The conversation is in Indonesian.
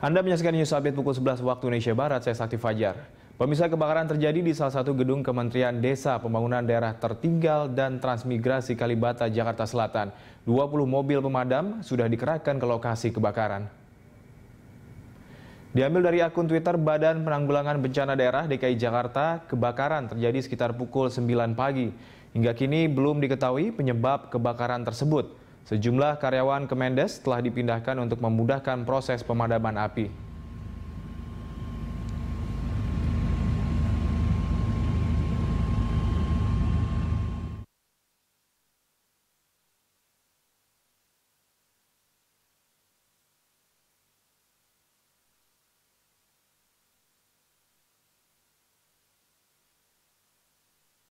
Anda menyaksikan news update pukul 11 waktu Indonesia Barat, saya Sakti Fajar. Pemirsa kebakaran terjadi di salah satu gedung Kementerian Desa Pembangunan Daerah Tertinggal dan Transmigrasi Kalibata, Jakarta Selatan. 20 mobil pemadam sudah dikerahkan ke lokasi kebakaran. Diambil dari akun Twitter Badan Penanggulangan Bencana Daerah DKI Jakarta, kebakaran terjadi sekitar pukul 9 pagi. Hingga kini belum diketahui penyebab kebakaran tersebut. Sejumlah karyawan Kemendes telah dipindahkan untuk memudahkan proses pemadaman api.